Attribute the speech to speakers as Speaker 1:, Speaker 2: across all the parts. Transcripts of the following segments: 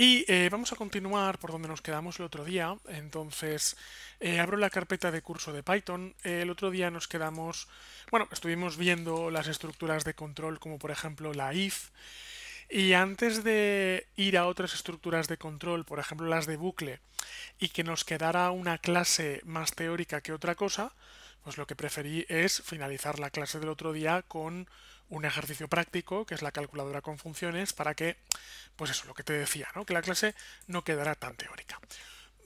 Speaker 1: Y eh, vamos a continuar por donde nos quedamos el otro día. Entonces, eh, abro la carpeta de curso de Python. el otro día nos quedamos, bueno, estuvimos viendo las estructuras de control como por ejemplo la if. Y antes de ir a otras estructuras de control, por ejemplo las de bucle, y que nos quedara una clase más teórica que otra cosa, pues lo que preferí es finalizar la clase del otro día con un ejercicio práctico, que es la calculadora con funciones, para que, pues eso, lo que te decía, ¿no? que la clase no quedara tan teórica.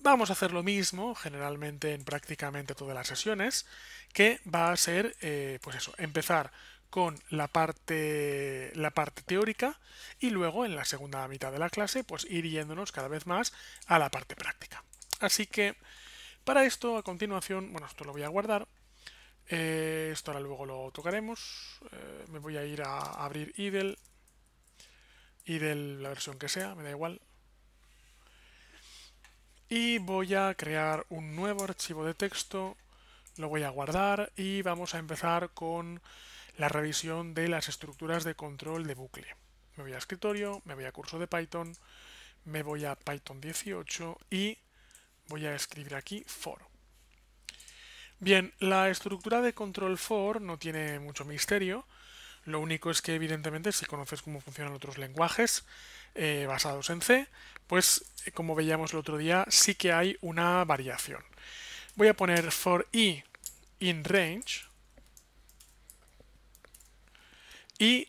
Speaker 1: Vamos a hacer lo mismo, generalmente en prácticamente todas las sesiones, que va a ser, eh, pues eso, empezar con la parte, la parte teórica y luego en la segunda mitad de la clase, pues ir yéndonos cada vez más a la parte práctica. Así que, para esto, a continuación, bueno, esto lo voy a guardar, eh, esto ahora luego lo tocaremos. Eh, me voy a ir a abrir Idle Idle la versión que sea, me da igual. Y voy a crear un nuevo archivo de texto. Lo voy a guardar y vamos a empezar con la revisión de las estructuras de control de bucle. Me voy a escritorio, me voy a curso de Python, me voy a Python 18 y voy a escribir aquí for. Bien, la estructura de control for no tiene mucho misterio. Lo único es que evidentemente si conoces cómo funcionan otros lenguajes eh, basados en C, pues eh, como veíamos el otro día, sí que hay una variación. Voy a poner for i in range y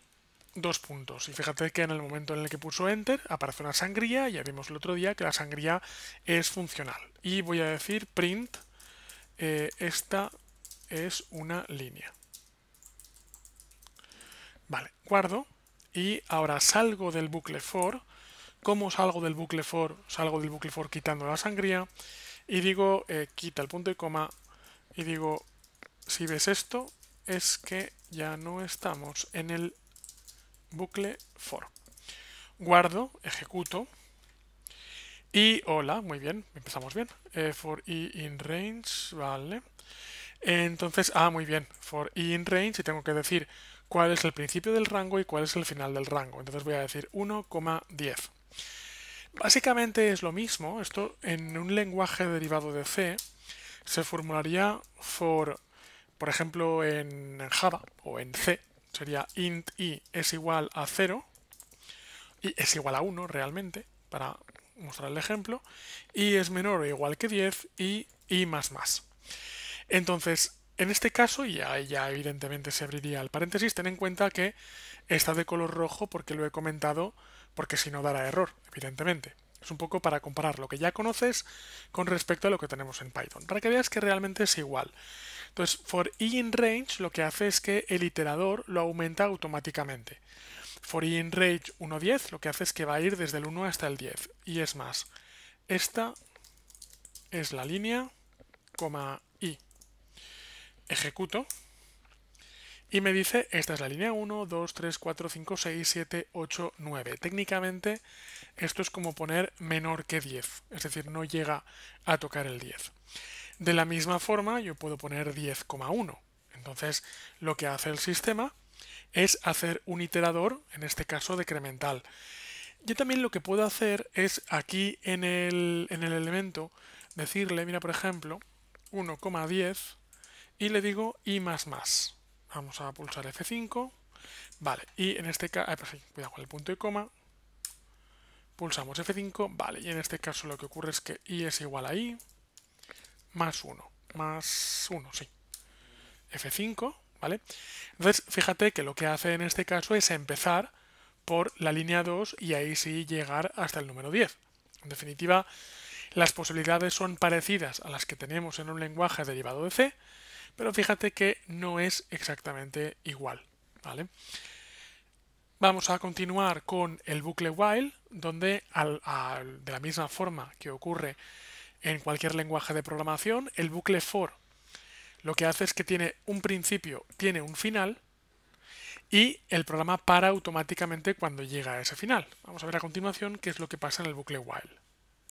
Speaker 1: dos puntos. Y fíjate que en el momento en el que puso enter aparece una sangría, ya vimos el otro día que la sangría es funcional. Y voy a decir print eh, esta es una línea. Vale, guardo y ahora salgo del bucle for. ¿Cómo salgo del bucle for? Salgo del bucle for quitando la sangría y digo eh, quita el punto y coma y digo si ves esto es que ya no estamos en el bucle for. Guardo, ejecuto y hola, muy bien, empezamos bien. Eh, for i in range, vale. Entonces, ah, muy bien, for i in range y tengo que decir cuál es el principio del rango y cuál es el final del rango. Entonces voy a decir 1,10. Básicamente es lo mismo, esto en un lenguaje derivado de C se formularía for, por ejemplo, en Java o en C, sería int i es igual a 0 y es igual a 1 realmente, para mostrar el ejemplo, y es menor o igual que 10 y, y más más. Entonces, en este caso, ya, ya evidentemente se abriría el paréntesis, ten en cuenta que está de color rojo porque lo he comentado, porque si no dará error, evidentemente. Es un poco para comparar lo que ya conoces con respecto a lo que tenemos en Python, para que veas que realmente es igual. Entonces, for i in range lo que hace es que el iterador lo aumenta automáticamente range Rage 1.10 lo que hace es que va a ir desde el 1 hasta el 10. Y es más, esta es la línea, coma i. Ejecuto. Y me dice, esta es la línea 1, 2, 3, 4, 5, 6, 7, 8, 9. Técnicamente esto es como poner menor que 10, es decir, no llega a tocar el 10. De la misma forma yo puedo poner 10,1. Entonces lo que hace el sistema es hacer un iterador, en este caso decremental. Yo también lo que puedo hacer es aquí en el, elemento decirle, mira por ejemplo, 1,10 y le digo i más más. Vamos a pulsar F5. Vale, y en este caso, ah, pues cuidado con el punto y coma. Pulsamos F5, vale, y en este caso lo que ocurre es que i es igual a i más 1, más 1, sí. F5, ¿vale? Entonces, fíjate que lo que hace en este caso es empezar por la línea 2 y ahí sí llegar hasta el número 10. En definitiva, las posibilidades son parecidas a las que tenemos en un lenguaje derivado de C, pero fíjate que no es exactamente igual, ¿vale? Vamos a continuar con el bucle while, donde de la misma forma que ocurre en cualquier lenguaje de programación, el bucle for lo que hace es que tiene un principio, tiene un final y el programa para automáticamente cuando llega a ese final. Vamos a ver a continuación qué es lo que pasa en el bucle while.